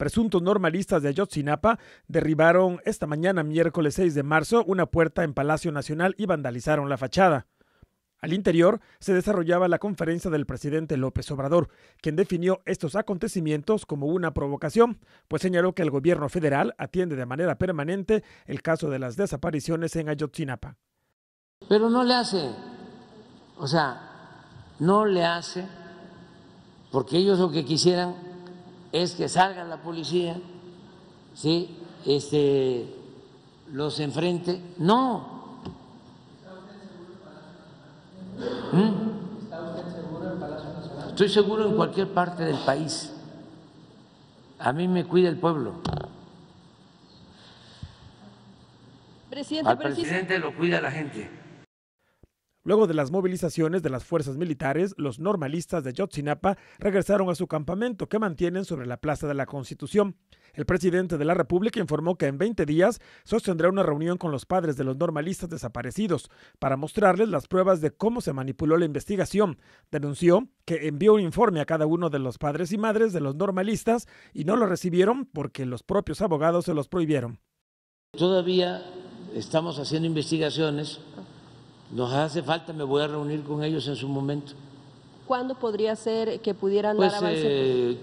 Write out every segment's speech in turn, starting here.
Presuntos normalistas de Ayotzinapa derribaron esta mañana, miércoles 6 de marzo, una puerta en Palacio Nacional y vandalizaron la fachada. Al interior se desarrollaba la conferencia del presidente López Obrador, quien definió estos acontecimientos como una provocación, pues señaló que el gobierno federal atiende de manera permanente el caso de las desapariciones en Ayotzinapa. Pero no le hace, o sea, no le hace, porque ellos lo que quisieran es que salga la policía, ¿sí? Este, los enfrente. No. ¿Está usted seguro en Palacio Nacional? Estoy seguro en cualquier parte del país. A mí me cuida el pueblo. Presidente, Al presidente lo cuida la gente. Luego de las movilizaciones de las fuerzas militares, los normalistas de Yotzinapa regresaron a su campamento que mantienen sobre la Plaza de la Constitución. El presidente de la República informó que en 20 días sostendrá una reunión con los padres de los normalistas desaparecidos para mostrarles las pruebas de cómo se manipuló la investigación. Denunció que envió un informe a cada uno de los padres y madres de los normalistas y no lo recibieron porque los propios abogados se los prohibieron. Todavía estamos haciendo investigaciones nos hace falta, me voy a reunir con ellos en su momento. ¿Cuándo podría ser que pudieran pues, dar avance? Eh,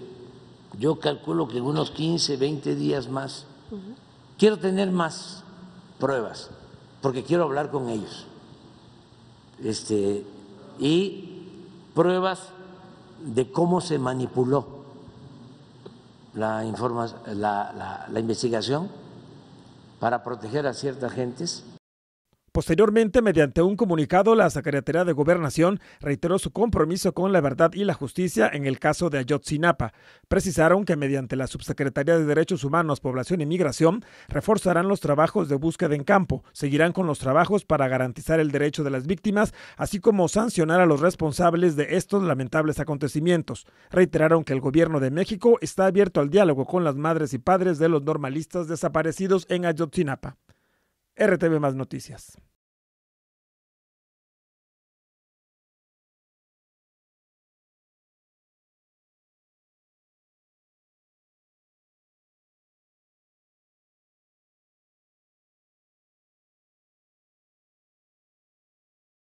yo calculo que en unos 15, 20 días más. Quiero tener más pruebas, porque quiero hablar con ellos. Este, y pruebas de cómo se manipuló la, informa, la, la investigación para proteger a ciertas gentes Posteriormente, mediante un comunicado, la Secretaría de Gobernación reiteró su compromiso con la verdad y la justicia en el caso de Ayotzinapa. Precisaron que mediante la Subsecretaría de Derechos Humanos, Población y Migración reforzarán los trabajos de búsqueda en campo, seguirán con los trabajos para garantizar el derecho de las víctimas, así como sancionar a los responsables de estos lamentables acontecimientos. Reiteraron que el gobierno de México está abierto al diálogo con las madres y padres de los normalistas desaparecidos en Ayotzinapa. RTV Noticias.